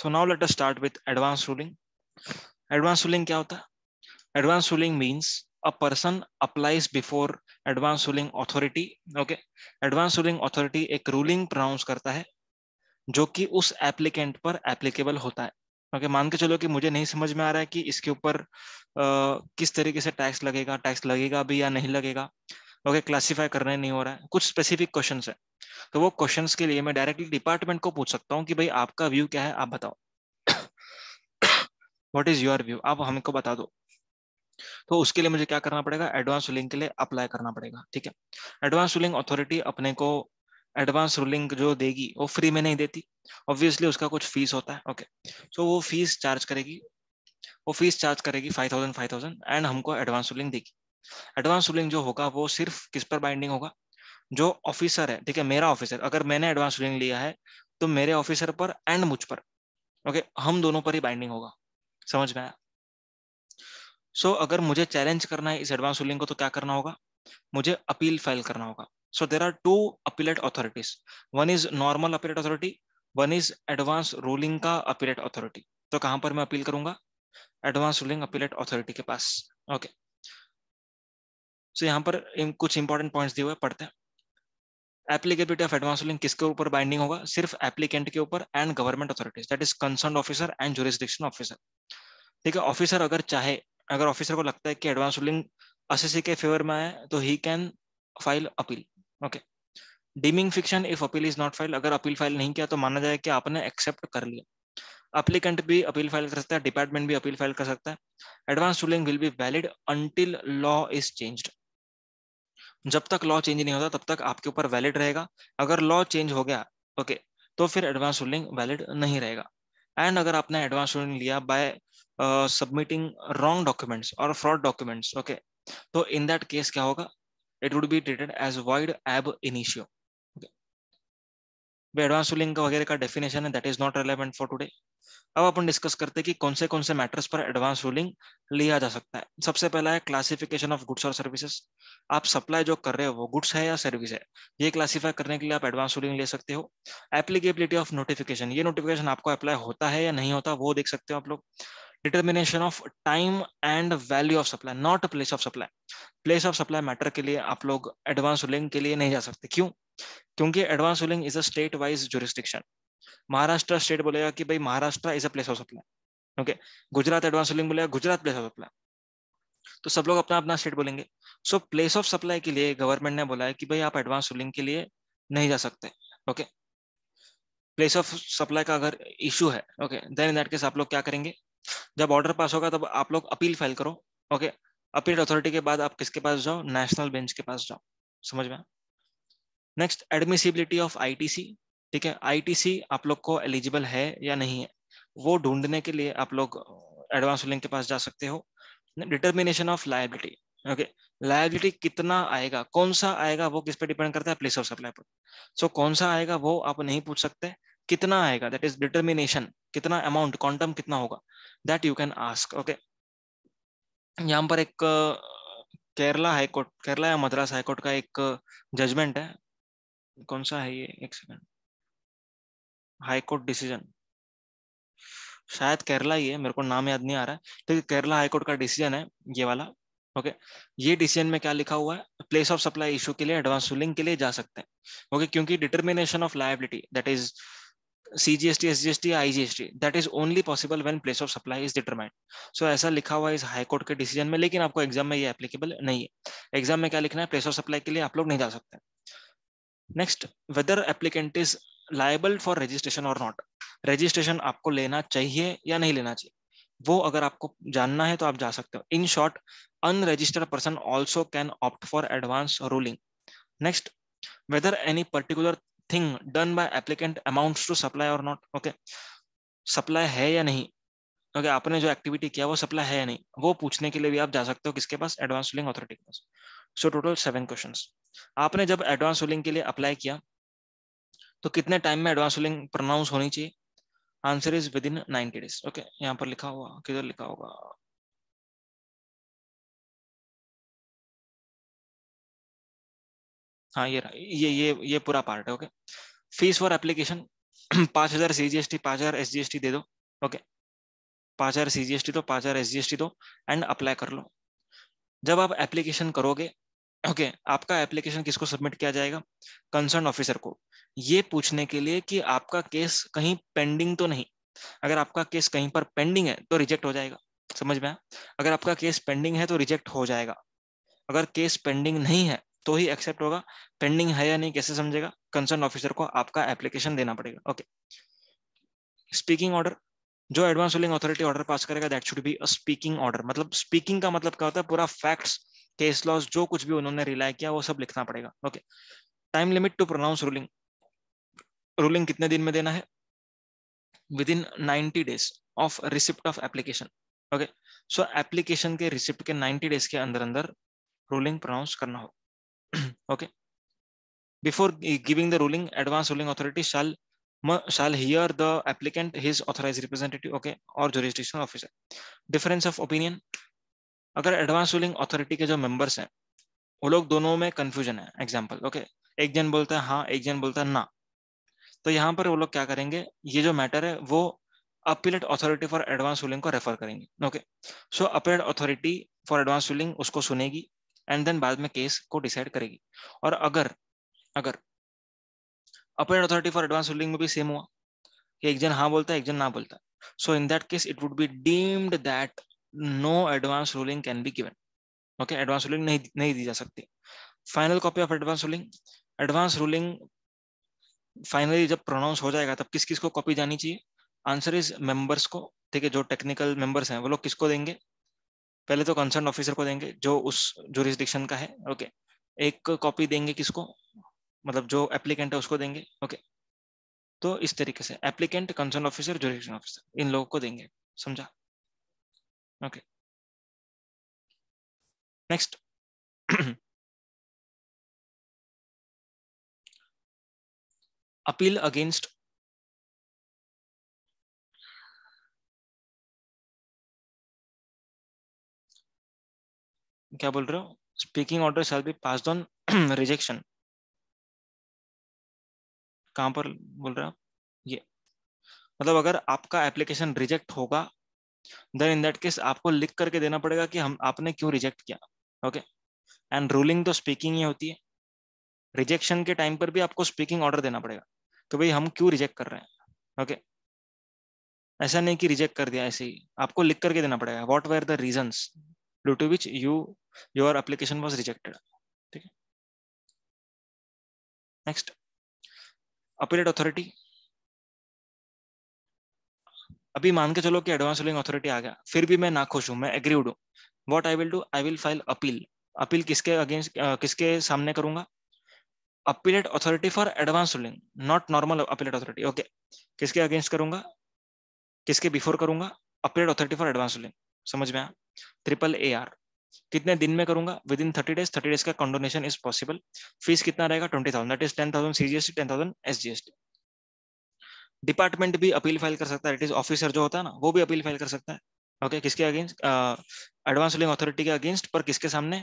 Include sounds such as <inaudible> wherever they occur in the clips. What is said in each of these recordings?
So now let us start with advance ruling advance ruling क्या होता है advance ruling means a person applies before advance ruling authority okay advance ruling authority एक ruling pronounce करता है जो कि उस एप्लीकेंट पर एप्लीकेबल होता है ओके okay, मान के चलो कि मुझे नहीं समझ में आ रहा है कि इसके ऊपर किस तरीके से टैक्स लगेगा टैक्स लगेगा भी या नहीं लगेगा ओके क्लासीफाई करने नहीं हो रहा है कुछ स्पेसिफिक क्वेश्चन है तो वो क्वेश्चन के लिए मैं डायरेक्टली डिपार्टमेंट को पूछ सकता हूँ कि भाई आपका व्यू क्या है आप बताओ वॉट इज योर व्यू आप हमको बता दो तो उसके लिए मुझे क्या करना पड़ेगा एडवांस रूलिंग के लिए अप्लाई करना पड़ेगा ठीक है एडवांस रूलिंग अथॉरिटी अपने को एडवांस रूलिंग जो देगी वो फ्री में नहीं देती ऑब्वियसली उसका कुछ फीस होता है ओके सो वो फीस चार्ज करेगी वो फीस चार्ज करेगी five thousand five thousand and हमको एडवांस रूलिंग देगी एडवांस रूलिंग जो होगा वो सिर्फ किस पर बाइंडिंग होगा जो ऑफिसर है ठीक है मेरा ऑफिसर अगर मैंने एडवांस रूलिंग लिया है तो मेरे ऑफिसर पर एंड मुझ पर ओके हम दोनों पर ही बाइंडिंग होगा समझ में आया सो so, अगर मुझे चैलेंज करना है इस एडवांस रूलिंग को तो क्या करना होगा मुझे अपील फाइल करना होगा so there are two appellate authorities one is normal appellate authority one is advance ruling का अपीलेट अथॉरिटी तो कहां पर मैं अपील करूंगा एडवांस रूलिंग अपीलेट अथॉरिटी के पास ओके okay. सो so, यहाँ पर कुछ इंपॉर्टेंट पॉइंट्स दिए हुए पढ़ते हैं एप्लीकेबिलिटी ऑफ एडवांस रूलिंग किसके ऊपर बाइंडिंग होगा सिर्फ एप्लीकेंट के ऊपर and government authorities that is concern officer and jurisdiction officer ठीक है ऑफिसर अगर चाहे अगर ऑफिसर को लगता है कि एडवांस रूलिंग एस के फेवर में आए तो he can file appeal okay deeming fiction if appeal is not file अगर अपील फाइल नहीं किया तो माना जाए कि आपने एक्सेप्ट कर लिया अप्लीकेंट भी अपील फाइल कर सकता है डिपार्टमेंट भी अपील फाइल कर सकता है advance ruling will be valid until law is changed जब तक लॉ चेंज नहीं होता तब तक आपके ऊपर वैलिड रहेगा अगर लॉ चेंज हो गया ओके तो फिर एडवांस रूलिंग वैलिड नहीं रहेगा एंड अगर आपने एडवांस रूलिंग लिया बाय सबमिटिंग रॉन्ग डॉक्यूमेंट्स और फ्रॉड डॉक्यूमेंट्स ओके तो इन दैट केस क्या होगा it would be treated as void ab initio advance ruling वगैरह का डेफिनेशन है that is not relevant for today अब अपन डिस्कस करते हैं कि कौन से कौन से मैटर्स पर एडवांस रूलिंग लिया जा सकता है सबसे पहला है क्लासिफिकेशन ऑफ गुड्स और सर्विसेज आप सप्लाई जो कर रहे हो वो गुड्स है या सर्विस है ये क्लासिफाई करने के लिए आप एडवांस रूलिंग ले सकते हो एप्लीकेबिलिटी ऑफ नोटिफिकेशन ये नोटिफिकेशन आपको अप्लाई होता है या नहीं होता वो देख सकते हो आप लोग determination of time and value of supply not place of supply place of supply matter के लिए आप लोग एडवांस रूलिंग के लिए नहीं जा सकते क्यों क्योंकि advance ruling is a state wise jurisdiction Maharashtra state बोलेगा कि भाई Maharashtra is a place of supply okay Gujarat advance ruling बोलेगा गुजरात प्लेस ऑफ सप्लाई तो सब लोग अपना अपना स्टेट बोलेंगे सो प्लेस ऑफ सप्लाई के लिए गवर्नमेंट ने बोला है कि भाई आप एडवांस रूलिंग के लिए नहीं जा सकते ओके प्लेस ऑफ सप्लाई का अगर इशू है okay then in that case आप लोग क्या करेंगे जब ऑर्डर पास होगा तब आप लोग अपील फाइल करो ओके अपील अथॉरिटी के बाद आप किसके पास जाओ नेशनल बेंच के पास जाओ समझ में नेक्स्ट एडमिसिबिलिटी ऑफ आईटीसी ठीक है आईटीसी आप लोग को एलिजिबल है या नहीं है वो ढूंढने के लिए आप लोग एडवांस uh, लिंक के पास जा सकते हो determination of liability okay liability कितना आएगा कौन सा आएगा वो किस पे डिपेंड करता है प्लेस ऑफ सप्लाई पर सो so, कौन सा आएगा वो आप नहीं पूछ सकते कितना आएगा दैट इज डिटर्मिनेशन कितना अमाउंट क्वांटम कितना होगा that you can ask okay यहाँ पर एक केरला हाईकोर्ट केरला या मद्रास हाईकोर्ट का एक जजमेंट uh, है कौन सा है ये एक सेकेंड हाई कोर्ट डिसीजन शायद केरला ही है मेरे को नाम याद नहीं आ रहा है ठीक है केरला हाई कोर्ट का डिसीजन है ये वाला ओके ये डिसीजन में क्या लिखा हुआ है प्लेस ऑफ सप्लाई इशू के लिए एडवांस रूलिंग के लिए जा सकते हैं ओके क्योंकि determination of liability that is CGST SGST IGST that is only possible when place of supply is determined so ऐसा लिखा हुआ है इस हाई कोर्ट के डिसीजन में लेकिन आपको एग्जाम में ये एप्लीकेबल नहीं है एग्जाम में क्या लिखना है प्लेस ऑफ सप्लाई के लिए आप लोग नहीं जा सकते next whether applicant is liable for registration और नॉट रजिस्ट्रेशन आपको लेना चाहिए या नहीं लेना चाहिए वो अगर आपको जानना है तो आप जा सकते हो in short unregistered person also can opt for advance ruling next whether any particular thing done by applicant amount to supply और नॉट ओके सप्लाई है या नहीं ओके okay, आपने जो एक्टिविटी किया वो सप्लाई है या नहीं वो पूछने के लिए भी आप जा सकते हो किसके पास एडवांस रूलिंग ऑथोरिटी के पास सो टोटल सेवन क्वेश्चन आपने जब एडवांस रूलिंग के लिए अप्लाई किया तो कितने टाइम में एडवांस रूलिंग प्रोनाउंस होनी चाहिए answer is within ninety days okay यहाँ पर लिखा हुआ किधर लिखा होगा हाँ ये ये ये ये पूरा पार्ट है ओके फीस फॉर एप्लीकेशन पांच हज़ार सी जी एस टी पांच हज़ार एस जी एस टी दे दो ओके पांच हज़ार सी जी एस टी दो पांच हज़ार एस जी एस टी दो एंड अप्लाई कर लो जब आप एप्लीकेशन करोगे ओके okay, आपका एप्लीकेशन किसको सबमिट किया जाएगा कंसर्न ऑफिसर को ये पूछने के लिए कि आपका केस कहीं पेंडिंग तो नहीं अगर आपका केस कहीं पर पेंडिंग है तो रिजेक्ट हो जाएगा समझ में अगर आपका केस पेंडिंग है तो रिजेक्ट हो जाएगा अगर केस पेंडिंग नहीं है तो ही एक्सेप्ट होगा पेंडिंग है या नहीं कैसे समझेगा कंसर्न ऑफिसर को आपका एप्लीकेशन देना पड़ेगा ओके स्पीकिंग ऑर्डर जो advance ruling authority order pass करेगा that should be a speaking order मतलब स्पीकिंग का मतलब क्या होता है पूरा फैक्ट्स केस लॉस जो कुछ भी उन्होंने रिलाय किया वो सब लिखना पड़ेगा okay time limit to pronounce ruling ruling कितने दिन में देना है within ninety days of receipt of application okay so application के रिसिप्ट के 90 डेज के अंदर अंदर रूलिंग प्रोनाउंस करना हो okay before giving the ruling advance ruling authority shall shall hear the applicant his authorized representative okay or jurisdiction officer difference of opinion अगर advance ruling authority के जो मेंबर्स हैं वो लोग दोनों में कंफ्यूजन है एग्जाम्पल ओके okay? एक जन बोलता है हाँ एक जन बोलता है ना तो यहाँ पर वो लोग क्या करेंगे ये जो मैटर है वो appellate authority for advance ruling को रेफर करेंगे okay so appellate authority for advance ruling उसको सुनेगी एंड देन बाद में केस को डिसाइड करेगी और अगर अगर appellate authority for advance ruling में भी सेम हुआ कि एक जन हाँ बोलता है एक जन ना बोलता है so in that case it would be deemed that no advance ruling can be given okay advance ruling नहीं नहीं दी जा सकती final copy of advance ruling advance ruling finally जब प्रोनाउंस हो जाएगा तब किस किस को कॉपी जानी चाहिए आंसर इज मेंबर्स को ठीक है जो टेक्निकल मेंबर्स हैं वो लोग किसको देंगे पहले तो कंसर्न ऑफिसर को देंगे जो उस जोरिस्डिक्शन का है ओके एक कॉपी देंगे किसको मतलब जो एप्लीकेंट है उसको देंगे ओके तो इस तरीके से applicant concern officer jurisdiction officer इन लोगों को देंगे समझा Okay. Next. <clears throat> appeal against क्या बोल रहे हो speaking order shall be pass on rejection कहां पर बोल रहे हो आप ये मतलब अगर आपका एप्लीकेशन रिजेक्ट होगा देन इन दैट केस आपको लिख करके देना पड़ेगा कि हम आपने क्यों रिजेक्ट किया ओके एंड रूलिंग तो स्पीकिंग ही होती है रिजेक्शन के टाइम पर भी आपको स्पीकिंग ऑर्डर देना पड़ेगा कि भाई हम क्यों रिजेक्ट कर रहे हैं ओके okay? ऐसा नहीं कि रिजेक्ट कर दिया ऐसे ही आपको लिख करके देना पड़ेगा what were the reason due to which you your application was rejected ठीक है नेक्स्ट अपीलेट अथॉरिटी अभी मान के चलो कि एडवांस रूलिंग अथॉरिटी आ गया फिर भी मैं ना खुश हूँ मैं एग्रीड हूँ what I will do I will file appeal appeal किसके अगेंस्ट किसके सामने करूंगा appellate authority for advance ruling not normal appellate authority okay किसके अगेंस्ट करूंगा किसके बिफोर करूंगा appellate authority for advance ruling समझ में आया ट्रिपल ए आर कितने दिन में करूंगा within thirty days thirty days का कॉन्डोनेशन इज पॉसिबल फीस कितना रहेगा twenty thousand that is ten thousand CGST ten thousand S GST department भी अपील फाइल कर सकता है इट इज ऑफिसर जो होता है ना वो भी अपील फाइल कर सकता है ओके okay, किसके अगेंस्ट एडवांस रूलिंग अथॉरिटी के अगेंस्ट पर किसके सामने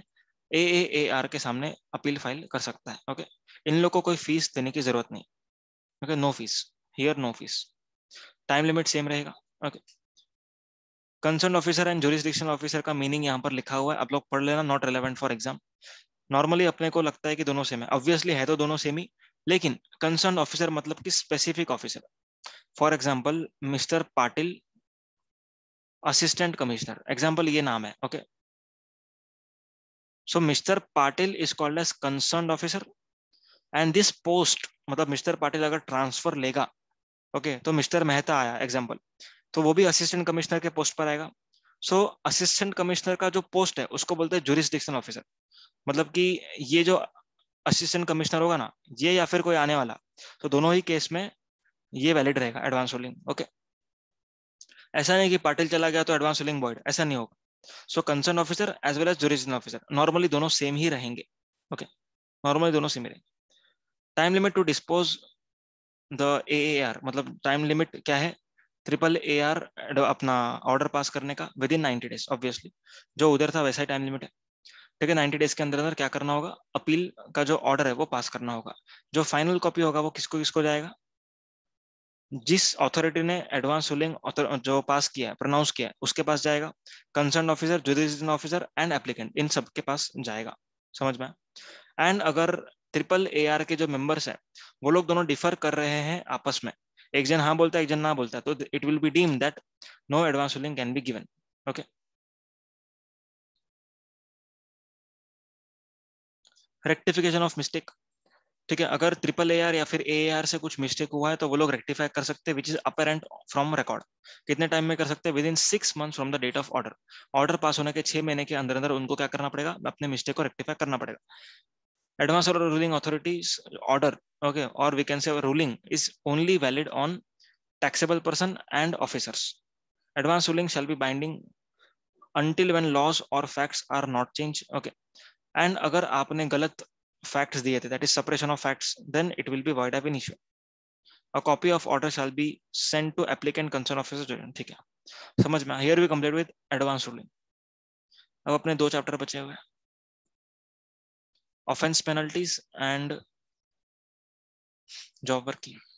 ए ए ए आर के सामने अपील फाइल कर सकता है ओके okay? इन लोग को कोई फीस देने की जरूरत नहीं okay no fees here no fees time limit same रहेगा okay concern officer and jurisdictional officer का मीनिंग यहाँ पर लिखा हुआ है आप लोग पढ़ लेना not relevant for exam normally अपने को लगता है कि दोनों सेम है ऑब्वियसली है तो दोनों सेम ही लेकिन कंसर्न ऑफिसर मतलब कि specific officer for example mister Patil assistant commissioner example ये नाम है okay so mister Patil is called as concern officer and this post मतलब मिस्टर पाटिल अगर ट्रांसफर लेगा ओके okay, तो मिस्टर मेहता आया एग्जाम्पल तो वो भी असिस्टेंट कमिश्नर के पोस्ट पर आएगा सो असिस्टेंट कमिश्नर का जो पोस्ट है उसको बोलते हैं जुरिस्डिक्शन ऑफिसर मतलब कि ये जो असिस्टेंट कमिश्नर होगा ना ये या फिर कोई आने वाला तो दोनों ही केस में ये वैलिड रहेगा एडवांस रूलिंग ओके ऐसा नहीं कि पाटिल चला गया तो एडवांस रूलिंग बॉइड ऐसा नहीं होगा so concern officer as well as jurisdiction officer normally दोनों सेम ही रहेंगे ओके okay. नॉर्मली दोनों सेम ही रहेंगे time limit to dispose the A R मतलब टाइम लिमिट क्या है ट्रिपल ए आर अपना ऑर्डर पास करने का within ninety days obviously जो उधर था वैसा ही टाइम लिमिट है ठीक है नाइन्टी डेज के अंदर अंदर क्या करना होगा अपील का जो ऑर्डर है वो पास करना होगा जो फाइनल कॉपी होगा वो किसको किसको जाएगा जिस अथॉरिटी ने एडवांस रूलिंग जो पास किया प्रोनाउंस किया उसके पास जाएगा कंसर्न ऑफिसर जुडिशन ऑफिसर एंड एप्लीकेंट इन सब के पास जाएगा समझ में एंड अगर ट्रिपल ए आर के जो मेंबर्स है वो लोग दोनों डिफर कर रहे हैं आपस में एक जन हाँ बोलता है एक जन ना बोलता है तो it will be deem that no advance ruling can be given okay rectification of mistake ठीक है अगर ट्रिपल ए आर या फिर ए आर से कुछ मिस्टेक हुआ है तो वो लोग रेक्टिफाई कर सकते हैं which is apparent from record कितने टाइम में कर सकते हैं within six month from the date of order order pass होने के छह महीने के अंदर अंदर उनको क्या करना पड़ेगा अपने मिस्टेक को रेक्टिफाई करना पड़ेगा एडवांस और रूलिंग अथॉरिटीज ऑर्डर ओके और we can say ruling is only valid on taxable person and officers advance ruling shall be binding until when laws और facts are not change okay and अगर आपने गलत facts diye the, that is separation of facts, then it will be void ab initio. A copy of order shall be sent to applicant concerned officer. ठीक है समझ में here we complete with advance ruling अब अपने दो chapter बचे हुए हैं offence penalties and job working